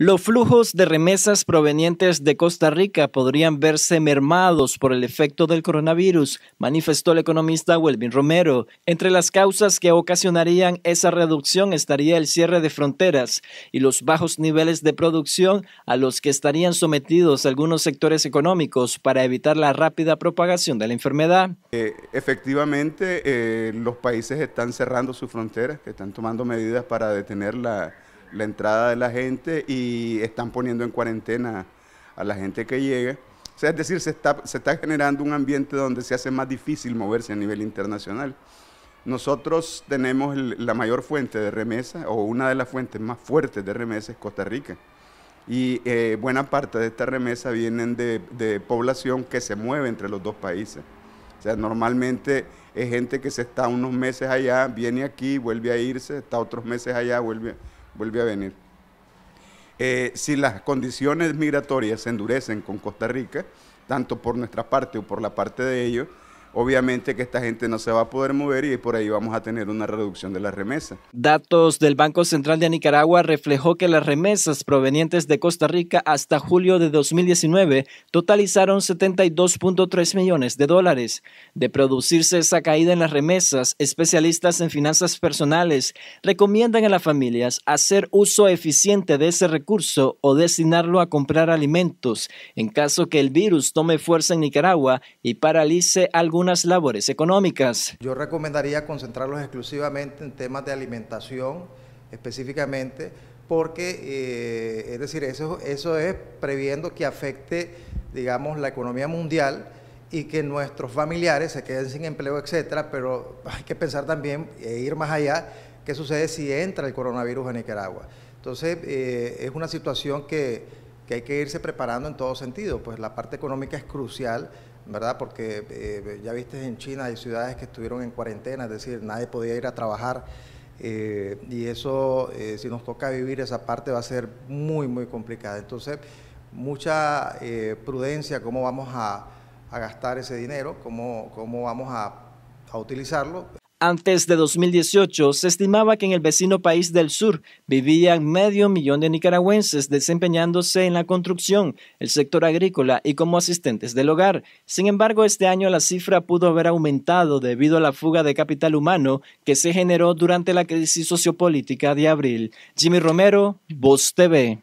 Los flujos de remesas provenientes de Costa Rica podrían verse mermados por el efecto del coronavirus, manifestó el economista Welvin Romero. Entre las causas que ocasionarían esa reducción estaría el cierre de fronteras y los bajos niveles de producción a los que estarían sometidos algunos sectores económicos para evitar la rápida propagación de la enfermedad. Eh, efectivamente, eh, los países están cerrando sus fronteras, están tomando medidas para detener la la entrada de la gente y están poniendo en cuarentena a la gente que llega. O sea, es decir, se está, se está generando un ambiente donde se hace más difícil moverse a nivel internacional. Nosotros tenemos la mayor fuente de remesa, o una de las fuentes más fuertes de remesa es Costa Rica. Y eh, buena parte de esta remesa vienen de, de población que se mueve entre los dos países. O sea, normalmente es gente que se está unos meses allá, viene aquí, vuelve a irse, está otros meses allá, vuelve a vuelve a venir. Eh, si las condiciones migratorias se endurecen con Costa Rica, tanto por nuestra parte o por la parte de ellos, obviamente que esta gente no se va a poder mover y por ahí vamos a tener una reducción de las remesas. Datos del Banco Central de Nicaragua reflejó que las remesas provenientes de Costa Rica hasta julio de 2019 totalizaron 72.3 millones de dólares. De producirse esa caída en las remesas, especialistas en finanzas personales recomiendan a las familias hacer uso eficiente de ese recurso o destinarlo a comprar alimentos en caso que el virus tome fuerza en Nicaragua y paralice algún algunas labores económicas. Yo recomendaría concentrarlos exclusivamente en temas de alimentación, específicamente, porque, eh, es decir, eso, eso es previendo que afecte, digamos, la economía mundial y que nuestros familiares se queden sin empleo, etcétera, pero hay que pensar también e ir más allá, qué sucede si entra el coronavirus en Nicaragua. Entonces, eh, es una situación que, que hay que irse preparando en todo sentido, pues la parte económica es crucial ¿verdad? Porque eh, ya viste en China hay ciudades que estuvieron en cuarentena, es decir, nadie podía ir a trabajar. Eh, y eso, eh, si nos toca vivir esa parte, va a ser muy, muy complicada. Entonces, mucha prudencia, cómo vamos a, gastar ese dinero, cómo, cómo vamos a utilizarlo. Antes de 2018, se estimaba que en el vecino país del sur vivían medio millón de nicaragüenses desempeñándose en la construcción, el sector agrícola y como asistentes del hogar. Sin embargo, este año la cifra pudo haber aumentado debido a la fuga de capital humano que se generó durante la crisis sociopolítica de abril. Jimmy Romero, Voz TV.